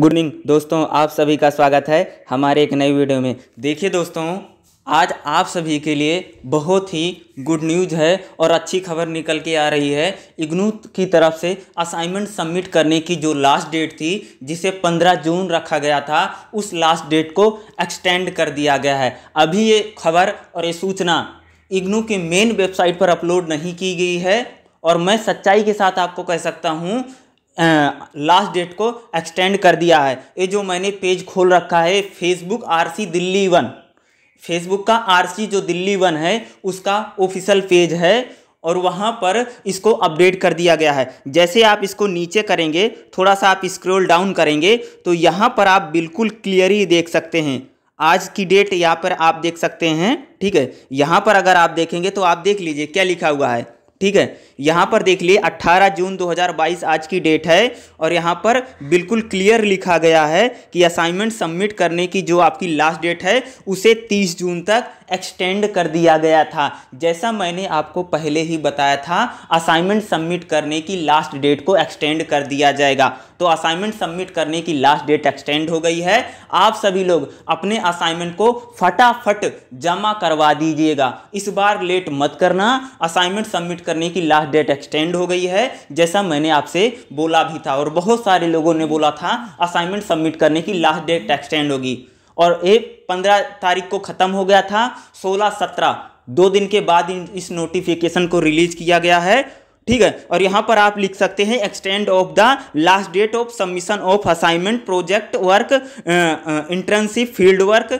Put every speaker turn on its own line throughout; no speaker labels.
good evening दोस्तों आप सभी का स्वागत है हमारे एक नई वीडियो में देखिए दोस्तों आज आप सभी के लिए बहुत ही गुड न्यूज़ है और अच्छी खबर निकल के आ रही है इग्नू की तरफ से असाइनमेंट सबमिट करने की जो लास्ट डेट थी जिसे 15 जून रखा गया था उस लास्ट डेट को एक्सटेंड कर दिया गया है अभी ये खबर और ये सूचना इग्नू के मेन वेबसाइट पर अपलोड नहीं की गई है और मैं सच्चाई के साथ आपको कह सकता हूँ लास्ट डेट को एक्सटेंड कर दिया है ये जो मैंने पेज खोल रखा है Facebook RC Delhi one Facebook का आरसी जो दिल्ली वन है उसका ऑफिशियल पेज है और वहाँ पर इसको अपडेट कर दिया गया है जैसे आप इसको नीचे करेंगे थोड़ा सा आप स्क्रॉल डाउन करेंगे तो यहाँ पर आप बिल्कुल क्लियरली देख सकते हैं आज की डेट यहाँ पर आप देख सकते हैं ठीक है यहाँ पर अगर आप देखेंगे तो आप देख लीजिए क्या लिखा हुआ है ठीक है यहाँ पर देख लिए 18 जून 2022 आज की डेट है और यहाँ पर बिल्कुल क्लियर लिखा गया है कि असाइनमेंट सबमिट करने की जो आपकी लास्ट डेट है उसे 30 जून तक एक्सटेंड कर दिया गया था जैसा मैंने आपको पहले ही बताया था असाइनमेंट सबमिट करने की लास्ट डेट को एक्सटेंड कर दिया जाएगा तो असाइनमेंट सबमिट करने की लास्ट डेट एक्सटेंड हो गई है आप सभी लोग अपने असाइनमेंट को फटाफट जमा करवा दीजिएगा इस बार लेट मत करना असाइनमेंट सबमिट करने की लास्ट लास्ट डेट एक्सटेंड हो गई है जैसा मैंने आपसे बोला भी था और बहुत सारे लोगों ने बोला था असाइनमेंट सबमिट करने की लास्ट डेट एक्सटेंड होगी और ये पंद्रह तारीख को ख़त्म हो गया था सोलह सत्रह दो दिन के बाद इस नोटिफिकेशन को रिलीज किया गया है ठीक है और यहाँ पर आप लिख सकते हैं extend of the last date of submission of assignment project work internship field work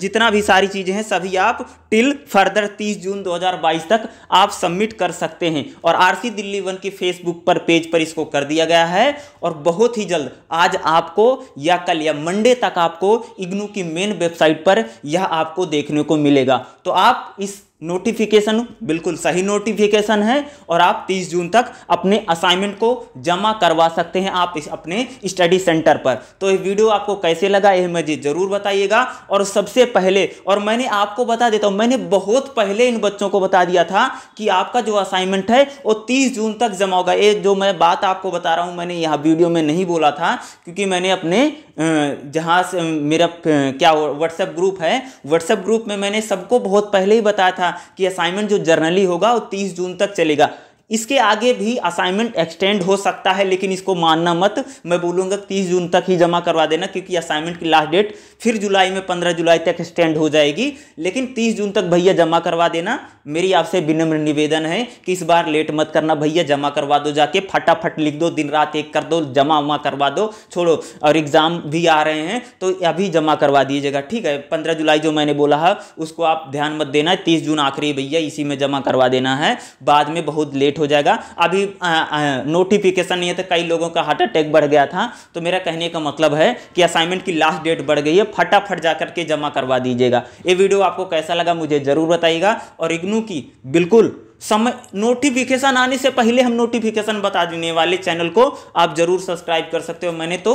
जितना भी सारी चीज़ें हैं सभी आप टिल फर्दर 30 जून 2022 तक आप सबमिट कर सकते हैं और आरसी दिल्ली वन की फेसबुक पर पेज पर इसको कर दिया गया है और बहुत ही जल्द आज आपको या कल या मंडे तक आपको इग्नू की मेन वेबसाइट पर यह आपको देखने को मिलेगा तो आप इस नोटिफिकेशन बिल्कुल सही नोटिफिकेशन है और आप 30 जून तक अपने असाइनमेंट को जमा करवा सकते हैं आप इस अपने स्टडी सेंटर पर तो ये वीडियो आपको कैसे लगा यह मुझे ज़रूर बताइएगा और सबसे पहले और मैंने आपको बता देता हूँ मैंने बहुत पहले इन बच्चों को बता दिया था कि आपका जो असाइनमेंट है वो तीस जून तक जमा होगा ये जो मैं बात आपको बता रहा हूँ मैंने यहाँ वीडियो में नहीं बोला था क्योंकि मैंने अपने जहाँ से मेरा क्या व्हाट्सएप ग्रुप है व्हाट्सएप ग्रुप में मैंने सबको बहुत पहले ही बताया था कि असाइनमेंट जो जर्नली होगा वो तीस जून तक चलेगा इसके आगे भी असाइनमेंट एक्सटेंड हो सकता है लेकिन इसको मानना मत मैं बोलूँगा तीस जून तक ही जमा करवा देना क्योंकि असाइनमेंट की लास्ट डेट फिर जुलाई में पंद्रह जुलाई तक एक्सटेंड हो जाएगी लेकिन तीस जून तक भैया जमा करवा देना मेरी आपसे विनम्र निवेदन है कि इस बार लेट मत करना भैया जमा करवा दो जाके फटाफट लिख दो दिन रात एक कर दो जमा उमा करवा दो छोड़ो और एग्ज़ाम भी आ रहे हैं तो अभी जमा करवा दीजिएगा ठीक है पंद्रह जुलाई जो मैंने बोला है उसको आप ध्यान मत देना तीस जून आखिरी भैया इसी में जमा करवा देना है बाद में बहुत लेट लेट हो जाएगा अभी नोटिफिकेशन नहीं है तो कई लोगों का हार्ट अटैक बढ़ गया था तो मेरा कहने का मतलब है कि असाइनमेंट की लास्ट डेट बढ़ गई है फटाफट जा करके जमा करवा दीजिएगा ये वीडियो आपको कैसा लगा मुझे ज़रूर बताइएगा और इग्नू की बिल्कुल समय नोटिफिकेशन आने से पहले हम नोटिफिकेशन बता देने वाले चैनल को आप जरूर सब्सक्राइब कर सकते हो मैंने तो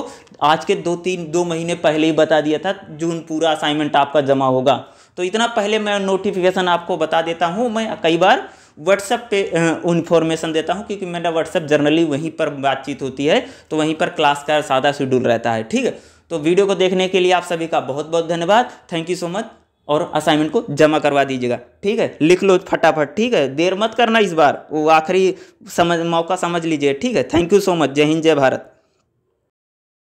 आज के दो तीन दो महीने पहले ही बता दिया था जून पूरा असाइनमेंट आपका जमा होगा तो इतना पहले मैं नोटिफिकेशन आपको बता देता हूं मैं कई बार व्हाट्सअप पे इन्फॉर्मेशन देता हूँ क्योंकि मेरा व्हाट्सअप जर्नली वहीं पर बातचीत होती है तो वहीं पर क्लास का सादा शेड्यूल रहता है ठीक है तो वीडियो को देखने के लिए आप सभी का बहुत बहुत धन्यवाद थैंक यू सो मच और असाइनमेंट को जमा करवा दीजिएगा ठीक है लिख लो फटाफट ठीक है देर मत करना इस बार वो आखिरी समझ मौका समझ लीजिए ठीक है थैंक यू सो मच जय हिंद जय भारत